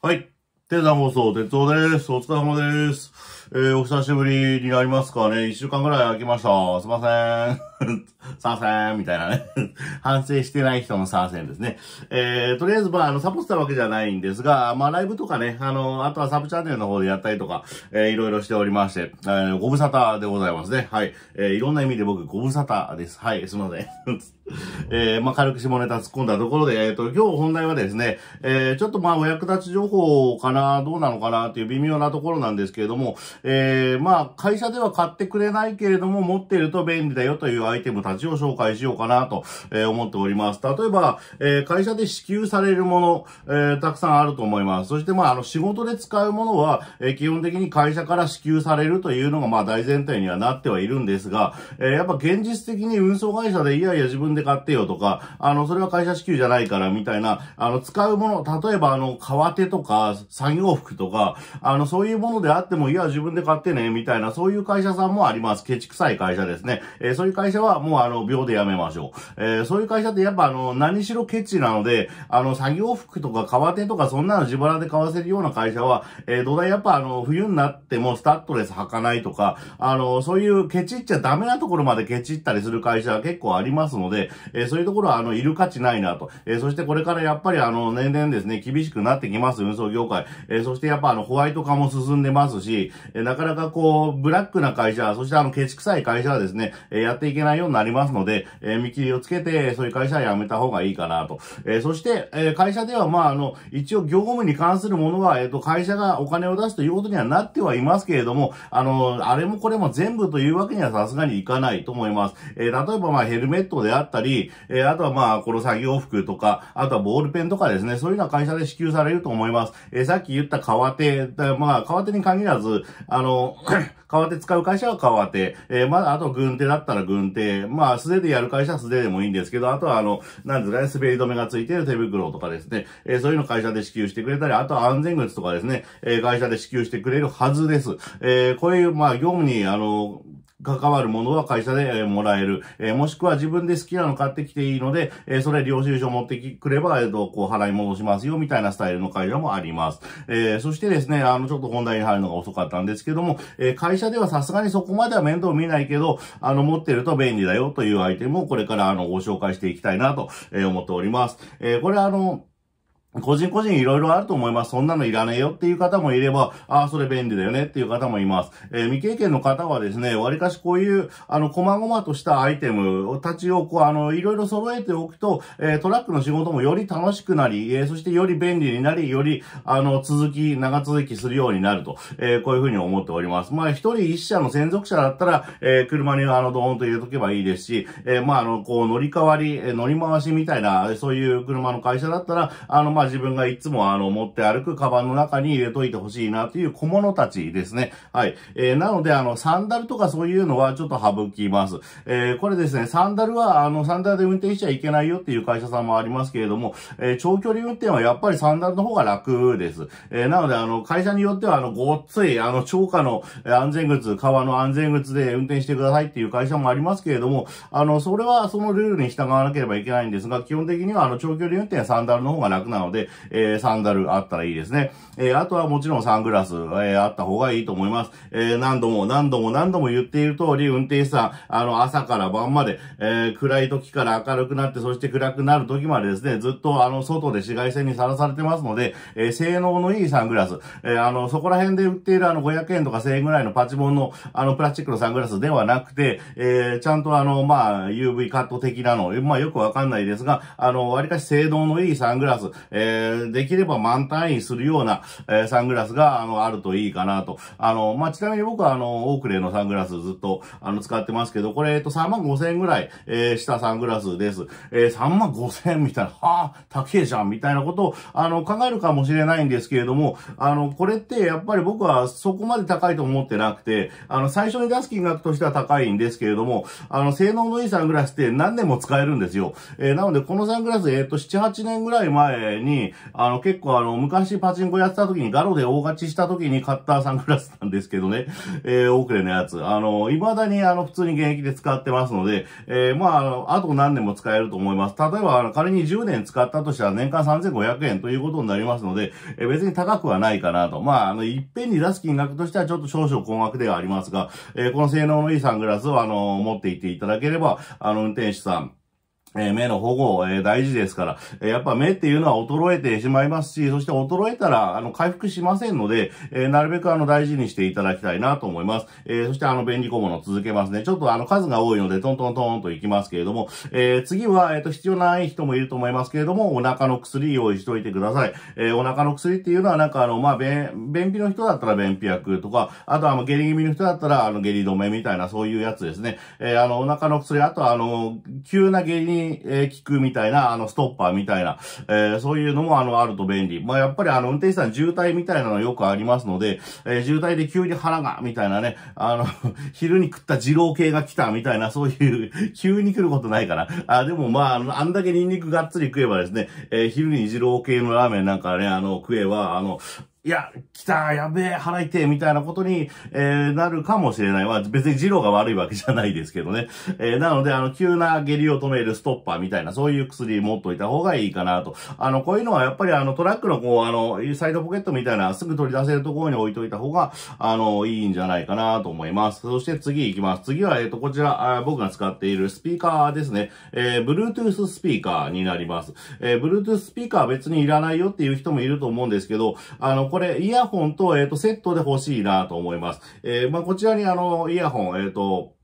はい。天山放送、鉄道です。お疲れ様です。えー、お久しぶりになりますかね。一週間ぐらい空きました。すいません。参 戦みたいなね。反省してない人の参戦ですね。えー、とりあえず、まあ、あの、サボってたわけじゃないんですが、まあ、ライブとかね、あの、あとはサブチャンネルの方でやったりとか、えー、いろいろしておりまして、えー、ご無沙汰でございますね。はい。えー、いろんな意味で僕、ご無沙汰です。はい、すいません。えー、まあ、軽く下ネタ突っ込んだところで、えっ、ー、と、今日本題はですね、えー、ちょっとまあ、お役立ち情報かな、どうなのかなという微妙なところなんですけれども、えー、まあ、会社では買ってくれないけれども、持っていると便利だよというアイテムたちを紹介しようかなと、え思っております。例えば、えー、会社で支給されるもの、えー、たくさんあると思います。そしてまあ、あの、仕事で使うものは、えー、基本的に会社から支給されるというのがまあ、大前提にはなってはいるんですが、えー、やっぱ現実的に運送会社でいやいや自分でで買ってよとか、あの、それは会社支給じゃないからみたいな、あの、使うもの、例えばあの、革手とか、作業服とか、あの、そういうものであっても、いや、自分で買ってね、みたいな、そういう会社さんもあります。ケチくさい会社ですね。えー、そういう会社はもうあの、秒でやめましょう。えー、そういう会社ってやっぱあの、何しろケチなので、あの、作業服とか革手とか、そんなの自腹で買わせるような会社は、えー、土台やっぱあの、冬になってもスタッドレス履かないとか、あの、そういうケチっちゃダメなところまでケチったりする会社は結構ありますので、えー、そういうところは、あの、いる価値ないなと。えー、そしてこれからやっぱり、あの、年々ですね、厳しくなってきます、運送業界。えー、そしてやっぱ、あの、ホワイト化も進んでますし、えー、なかなかこう、ブラックな会社、そしてあの、ケチくさい会社はですね、えー、やっていけないようになりますので、えー、見切りをつけて、そういう会社はやめた方がいいかなと。えー、そして、えー、会社では、まあ、あの、一応業務に関するものは、えっ、と、会社がお金を出すということにはなってはいますけれども、あの、あれもこれも全部というわけにはさすがにいかないと思います。え例えば、まあ、ヘルメットであったったり、えー、あとはまあ、この作業服とか、あとはボールペンとかですね、そういうのは会社で支給されると思います。えー、さっき言った革手、まあ、革手に限らず、あの、革手使う会社は革手、えー、まだ、あと軍手だったら軍手、まあ、素手でやる会社は素手でもいいんですけど、あとはあの、なんですかね、滑り止めがついてる手袋とかですね、えー、そういうの会社で支給してくれたり、あとは安全靴とかですね、えー、会社で支給してくれるはずです。えー、こういう、まあ、業務に、あの、関わるものは会社で、えもらえる。えもしくは自分で好きなの買ってきていいので、えそれ領収書持ってきくれば、えっ、と、こう、払い戻しますよ、みたいなスタイルの会社もあります。えそしてですね、あの、ちょっと本題に入るのが遅かったんですけども、え会社ではさすがにそこまでは面倒見ないけど、あの、持ってると便利だよというアイテムをこれから、あの、ご紹介していきたいなと、え思っております。えこれあの、個人個人いろいろあると思います。そんなのいらねえよっていう方もいれば、ああ、それ便利だよねっていう方もいます。えー、未経験の方はですね、割かしこういう、あの、細々としたアイテムたちを、こう、あの、いろいろ揃えておくと、えー、トラックの仕事もより楽しくなり、えー、そしてより便利になり、より、あの、続き、長続きするようになると、えこういうふうに思っております。まあ、一人一社の専属者だったら、え車にあの、ドーンと入れとけばいいですし、えまあ、あの、こう、乗り換わり、乗り回しみたいな、そういう車の会社だったら、あの、まあ、自分がいつもあの、持って歩くカバンの中に入れといてほしいなという小物たちですね。はい。えー、なので、あの、サンダルとかそういうのはちょっと省きます。えー、これですね、サンダルは、あの、サンダルで運転しちゃいけないよっていう会社さんもありますけれども、えー、長距離運転はやっぱりサンダルの方が楽です。えー、なので、あの、会社によっては、あの、ごっつい、あの、超過の安全靴、革の安全靴で運転してくださいっていう会社もありますけれども、あの、それはそのルールに従わなければいけないんですが、基本的には、あの、長距離運転はサンダルの方が楽なので、ので、えー、サンダルあったらいいですね。えー、あとはもちろんサングラス、えー、あった方がいいと思います。えー、何度も何度も何度も言っている通り、運転手さん、あの、朝から晩まで、えー、暗い時から明るくなって、そして暗くなる時までですね、ずっとあの、外で紫外線にさらされてますので、えー、性能のいいサングラス、えー、あの、そこら辺で売っているあの、500円とか1000円ぐらいのパチモンの、あの、プラスチックのサングラスではなくて、えー、ちゃんとあの、まあ、UV カット的なの、まあ、よくわかんないですが、あの、わりかし性能のいいサングラス、えー、できれば満タインするような、えー、サングラスが、あの、あるといいかなと。あの、まあ、ちなみに僕は、あの、オークレーのサングラスずっと、あの、使ってますけど、これ、えっと、3万5千円ぐらい、えー、したサングラスです。えー、3万5千円みたいな、はぁ、高えじゃん、みたいなことを、あの、考えるかもしれないんですけれども、あの、これって、やっぱり僕はそこまで高いと思ってなくて、あの、最初に出す金額としては高いんですけれども、あの、性能のいいサングラスって何年も使えるんですよ。えー、なので、このサングラス、えっ、と、7、8年ぐらい前に、に、あの、結構あの、昔パチンコやってた時にガロで大勝ちした時に買ったサングラスなんですけどね、えー、オークレのやつ。あの、未だにあの、普通に現役で使ってますので、えー、まあ、あの、あと何年も使えると思います。例えば、あの、仮に10年使ったとしたら年間3500円ということになりますので、えー、別に高くはないかなと。まあ、あの、いっぺんに出す金額としてはちょっと少々高額ではありますが、えー、この性能のいいサングラスをあの、持っていていただければ、あの、運転手さん、え目の保護、え大事ですから、えやっぱ目っていうのは衰えてしまいますし、そして衰えたら、あの、回復しませんので、えなるべくあの、大事にしていただきたいなと思います。えそしてあの、便利小物続けますね。ちょっとあの、数が多いので、トントントンといきますけれども、え次は、えっ、と、必要ない人もいると思いますけれども、お腹の薬用意しておいてください。えお腹の薬っていうのはなんかあの、まあ、便、便秘の人だったら便秘薬とか、あとあの、下痢気味の人だったら、あの、下痢止めみたいな、そういうやつですね。えあの、お腹の薬、あとあの、急な下痢にえ聞効くみたいな、あの、ストッパーみたいな、えー、そういうのも、あの、あると便利。まあ、やっぱり、あの、運転手さん渋滞みたいなのよくありますので、えー、渋滞で急に腹が、みたいなね、あの 昼に食った二郎系が来た、みたいな、そういう 急に来ることないかな。あ、でも、まあ、あんだけニンニクがっつり食えばですね、えー、昼に二郎系のラーメンなんかね、あの、食えば、あの、いや、来た、やべえ、払いてみたいなことに、えー、なるかもしれない。まあ、別にジローが悪いわけじゃないですけどね。えー、なので、あの、急な下痢を止めるストッパーみたいな、そういう薬持っといた方がいいかなと。あの、こういうのはやっぱりあの、トラックのこう、あの、サイドポケットみたいな、すぐ取り出せるところに置いといた方が、あの、いいんじゃないかなと思います。そして次行きます。次は、えっ、ー、と、こちらあ、僕が使っているスピーカーですね。えー、Bluetooth スピーカーになります。えー、Bluetooth スピーカー別にいらないよっていう人もいると思うんですけど、あの、これ、イヤホンと、えっ、ー、と、セットで欲しいなと思います。えー、まあ、こちらにあの、イヤホン、えっ、ー、と、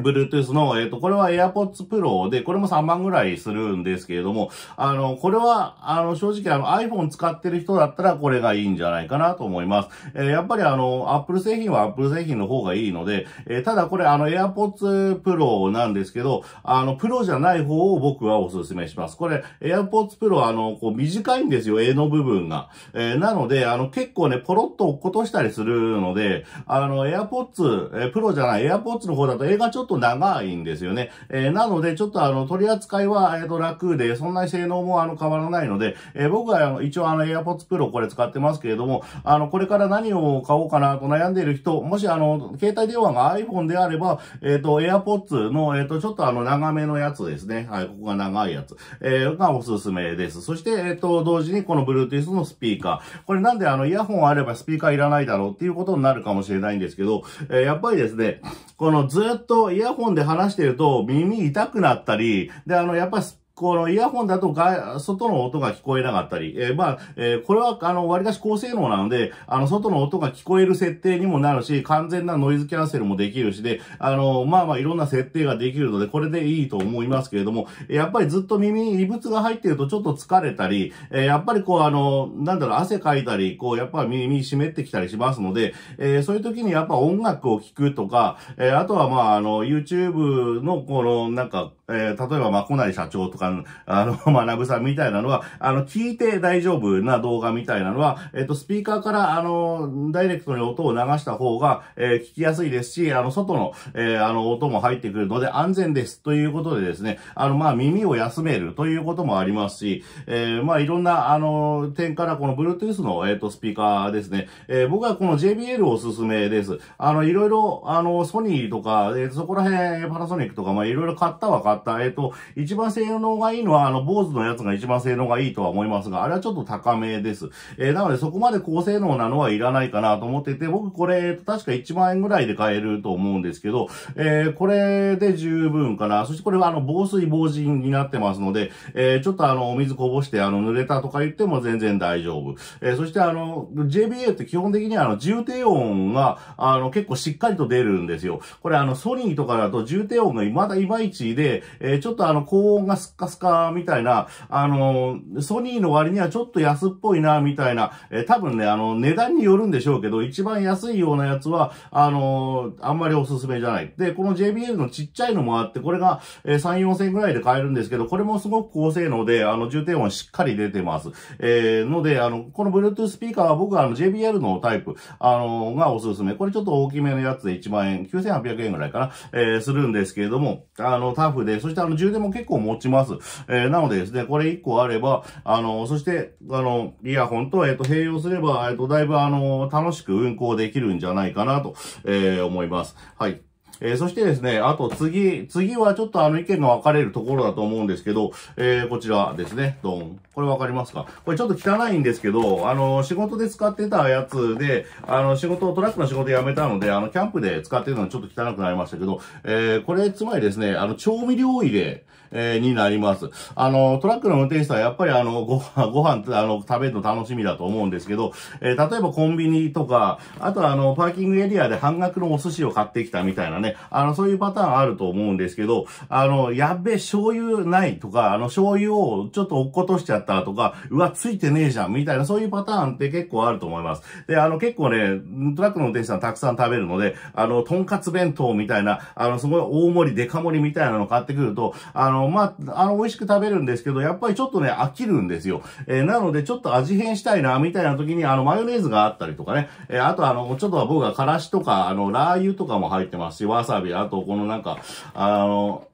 Bluetooth の、えっ、ー、と、これは AirPods Pro で、これも3万ぐらいするんですけれども、あの、これは、あの、正直あの iPhone 使ってる人だったらこれがいいんじゃないかなと思います。えー、やっぱりあの、Apple 製品は Apple 製品の方がいいので、えー、ただこれあの AirPods Pro なんですけど、あの、プロじゃない方を僕はお勧めします。これ AirPods Pro あの、こう短いんですよ、絵の部分が。えなので、あの、結構ね、ポロッと落っことしたりするので、あの、AirPods、えー、Pro じゃない AirPods の方だと映画ちょっとょっと長いんですよね。えー、なので、ちょっとあの、取り扱いは、えっ、と、楽で、そんなに性能もあの、変わらないので、えー、僕はあの、一応あの、AirPods Pro これ使ってますけれども、あの、これから何を買おうかなと悩んでいる人、もしあの、携帯電話が iPhone であれば、えっ、ー、と、AirPods の、えっ、と、ちょっとあの、長めのやつですね。はい、ここが長いやつ、えー、がおすすめです。そして、えっ、と、同時にこの Bluetooth のスピーカー。これなんであの、イヤホンあればスピーカーいらないだろうっていうことになるかもしれないんですけど、えやっぱりですね、このずっとイヤホンで話してると耳痛くなったり、で、あの、やっぱスこのイヤホンだと外、外の音が聞こえなかったり、えー、まあ、えー、これは、あの、割り出し高性能なので、あの、外の音が聞こえる設定にもなるし、完全なノイズキャンセルもできるしで、あの、まあまあ、いろんな設定ができるので、これでいいと思いますけれども、やっぱりずっと耳に異物が入ってるとちょっと疲れたり、えー、やっぱりこう、あの、なんだろう、汗かいたり、こう、やっぱり耳湿ってきたりしますので、えー、そういう時にやっぱ音楽を聴くとか、えー、あとはまあ、あの、YouTube の、この、なんか、えー、例えば、まあ、な成社長とか、さあの、学 ぶさんみたいなのは、あの、聞いて大丈夫な動画みたいなのは、えっと、スピーカーから、あの、ダイレクトに音を流した方が、えー、聞きやすいですし、あの、外の、えー、あの、音も入ってくるので安全です。ということでですね、あの、まあ、耳を休めるということもありますし、えー、まあ、いろんな、あの、点から、この Bluetooth の、えっ、と、スピーカーですね、えー、僕はこの JBL おすすめです。あの、いろいろ、あの、ソニーとか、えー、そこら辺、パナソニックとか、まあ、いろいろ買ったは買った。えっ、と、一番性能能がいいのは、あの、坊主のやつが一番性能がいいとは思いますが、あれはちょっと高めです。えー、なのでそこまで高性能なのはいらないかなと思ってて、僕これ、確か1万円ぐらいで買えると思うんですけど、えー、これで十分かな。そしてこれはあの、防水防塵になってますので、えー、ちょっとあの、お水こぼして、あの、濡れたとか言っても全然大丈夫。えー、そしてあの、JBA って基本的にあの、重低音が、あの、結構しっかりと出るんですよ。これあの、ソニーとかだと重低音がまだいまいちで、えー、ちょっとあの、高音がすっカスカみたいな、あの、ソニーの割にはちょっと安っぽいな、みたいな、えー、多分ね、あの、値段によるんでしょうけど、一番安いようなやつは、あの、あんまりおすすめじゃない。で、この JBL のちっちゃいのもあって、これが、えー、3、4 0ぐらいで買えるんですけど、これもすごく高性能で、あの、充低音しっかり出てます。えー、ので、あの、この Bluetooth スピーカーは僕はあの JBL のタイプ、あの、がおすすめ。これちょっと大きめのやつで1万円、9800円ぐらいかな、えー、するんですけれども、あの、タフで、そしてあの、充電も結構持ちます。。えー、なのでですね、これ1個あれば、あの、そして、あの、イヤホンと、えっ、ー、と、併用すれば、えっ、ー、と、だいぶ、あの、楽しく運行できるんじゃないかなと、えー、思います。はい。えー、そしてですね、あと次、次はちょっとあの意見が分かれるところだと思うんですけど、えー、こちらですね、ドン。これ分かりますかこれちょっと汚いんですけど、あの、仕事で使ってたやつで、あの、仕事、トラックの仕事辞めたので、あの、キャンプで使ってるのはちょっと汚くなりましたけど、えー、これ、つまりですね、あの、調味料入れ、えー、になります。あの、トラックの運転手さんはやっぱりあの、ご飯、ご飯、あの、食べるの楽しみだと思うんですけど、えー、例えばコンビニとか、あとはあの、パーキングエリアで半額のお寿司を買ってきたみたいなね、あの、そういうパターンあると思うんですけど、あの、やっべ、醤油ないとか、あの、醤油をちょっと落っことしちゃったとか、うわ、ついてねえじゃん、みたいな、そういうパターンって結構あると思います。で、あの、結構ね、トラックの運転手さんたくさん食べるので、あの、とんかつ弁当みたいな、あの、すごい大盛り、デカ盛りみたいなの買ってくると、あの、まあ、あの、美味しく食べるんですけど、やっぱりちょっとね、飽きるんですよ。えー、なので、ちょっと味変したいな、みたいな時に、あの、マヨネーズがあったりとかね、えー、あとあの、ちょっと僕がからしとか、あの、ラー油とかも入ってますし、わさび、あとこのなんか、あの、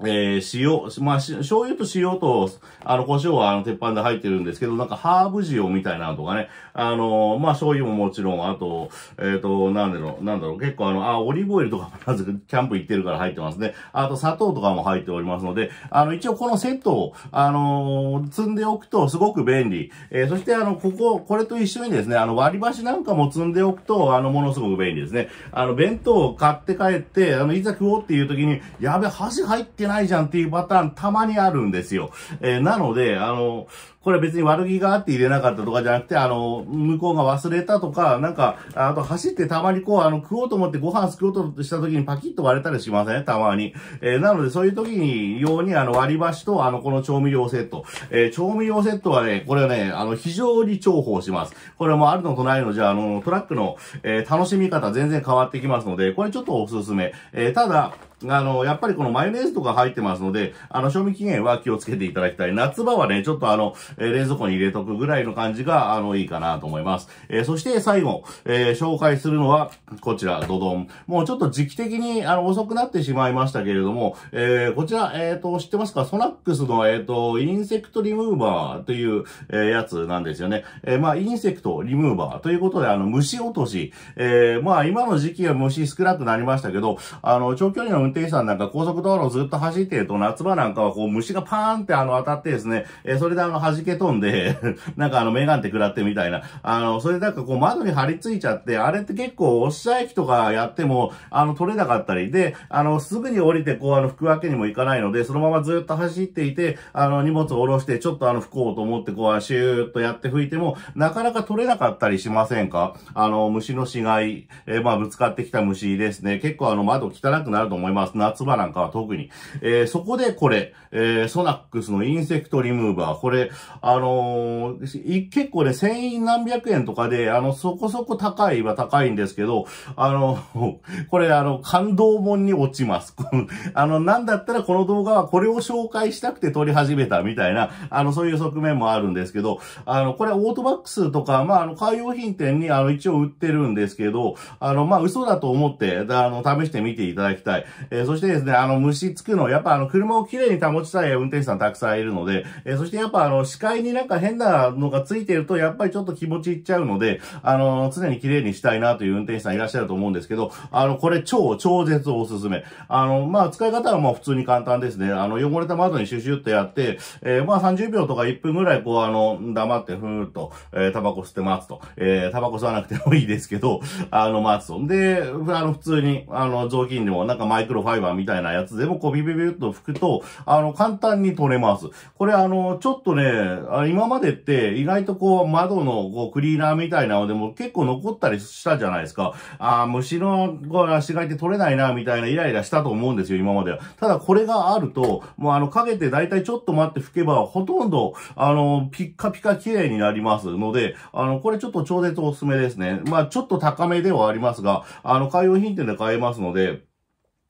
えー、塩、まあ、醤油と塩と、あの、胡椒は、あの、鉄板で入ってるんですけど、なんか、ハーブ塩みたいなのとかね、あのー、まあ、醤油ももちろん、あと、えっ、ー、と、なんだろう、なんだろう、結構あの、あ、オリーブオイルとかも、ずキャンプ行ってるから入ってますね。あと、砂糖とかも入っておりますので、あの、一応このセットを、あのー、積んでおくと、すごく便利。えー、そして、あの、ここ、これと一緒にですね、あの、割り箸なんかも積んでおくと、あの、ものすごく便利ですね。あの、弁当を買って帰って、あの、いざ食おうっていう時に、やべ、箸入ってないじゃんっていうパターンたまにあるんですよ。えー、なので、あの、これ別に悪気があって入れなかったとかじゃなくて、あの、向こうが忘れたとか、なんか、あと走ってたまにこう、あの、食おうと思ってご飯作ろうとした時にパキッと割れたりしませんたまに。えー、なのでそういう時に用にあの割り箸とあの、この調味料セット。えー、調味料セットはね、これね、あの、非常に重宝します。これもあるのとないのじゃ、あの、トラックの、えー、楽しみ方全然変わってきますので、これちょっとおすすめ。えただ、あの、やっぱりこのマヨネーズとか入ってますので、あの、賞味期限は気をつけていただきたい。夏場はね、ちょっとあの、え冷蔵庫に入れとくぐらいの感じが、あの、いいかなと思います。えそして最後、え紹介するのは、こちら、ドドン。もうちょっと時期的に、あの、遅くなってしまいましたけれども、えこちら、えっ、と、知ってますかソナックスの、えっ、と、インセクトリムーバーという、えやつなんですよね。えまあ、インセクトリムーバーということで、あの、虫落とし、えまあ、今の時期は虫少なくなりましたけど、あの、長距離の運転手さんなんか高速道路ずっと走ってると、夏場なんかはこう、虫がパーンってあの、当たってですね、えそれであの、弾け飛んでなんかあの、メガンテ食らってみたいな。あの、それなんかこう窓に張り付いちゃって、あれって結構っしゃい機とかやっても、あの、取れなかったり、で、あの、すぐに降りてこう、あの、拭くわけにもいかないので、そのままずっと走っていて、あの、荷物を下ろして、ちょっとあの、拭こうと思って、こう、シューっとやって拭いても、なかなか取れなかったりしませんかあの、虫の死骸、えー、まあ、ぶつかってきた虫ですね。結構あの、窓汚くなると思います。夏場なんかは特に。えー、そこでこれ、えー、ソナックスのインセクトリムーバー。これ、あのー、結構ね、千円何百円とかで、あの、そこそこ高いは高いんですけど、あの、これあの、感動本に落ちます。あの、なんだったらこの動画はこれを紹介したくて撮り始めたみたいな、あの、そういう側面もあるんですけど、あの、これオートバックスとか、まあ、あの、カー用品店に、あの、一応売ってるんですけど、あの、まあ、嘘だと思って、あの、試してみていただきたい。えー、そしてですね、あの、虫つくの、やっぱあの、車をきれいに保ちたい運転手さんたくさんいるので、えー、そしてやっぱあの、視界になんか変なのがついてると、やっぱりちょっと気持ちいっちゃうので、あの、常に綺麗にしたいなという運転手さんいらっしゃると思うんですけど、あの、これ超、超絶おすすめ。あの、まあ、使い方はもう普通に簡単ですね。あの、汚れた窓にシュシュってやって、えー、まあ30秒とか1分ぐらい、こう、あの、黙ってふーっと、えー、タバコ吸って待つと。えー、タバコ吸わなくてもいいですけど、あの、待つと。で、あの、普通に、あの、雑巾でも、なんかマイクロファイバーみたいなやつでも、こう、ビビビッと拭くと、あの、簡単に取れます。これ、あの、ちょっとね、あ今までって意外とこう窓のこうクリーナーみたいなのでも結構残ったりしたじゃないですか。ああ、虫の足がいて取れないな、みたいなイライラしたと思うんですよ、今までは。ただこれがあると、もうあの、かけて大体ちょっと待って吹けば、ほとんど、あの、ピッカピカ綺麗になりますので、あの、これちょっと超絶おすすめですね。まあちょっと高めではありますが、あの、海洋品店で買えますので、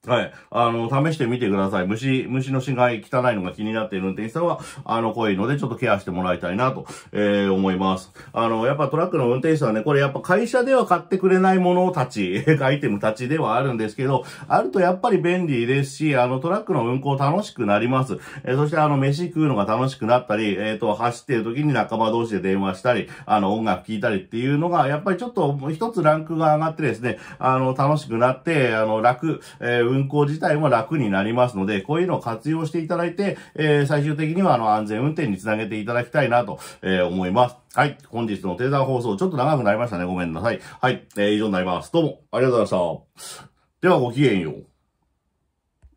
はい。あの、試してみてください。虫、虫の死骸汚いのが気になっている運転手さんは、あの、濃いのでちょっとケアしてもらいたいなと、えー、思います。あの、やっぱトラックの運転手さんね、これやっぱ会社では買ってくれないものたち、アイテムたちではあるんですけど、あるとやっぱり便利ですし、あの、トラックの運行楽しくなります。えー、そしてあの、飯食うのが楽しくなったり、えっ、ー、と、走ってる時に仲間同士で電話したり、あの、音楽聴いたりっていうのが、やっぱりちょっと一つランクが上がってですね、あの、楽しくなって、あの、楽、えー運行自体も楽になりますので、こういうのを活用していただいて、えー、最終的にはあの安全運転につなげていただきたいなと、えー、思います。はい。本日のテーザー放送、ちょっと長くなりましたね。ごめんなさい。はい。えー、以上になります。どうも、ありがとうございました。では、ごきげんよう。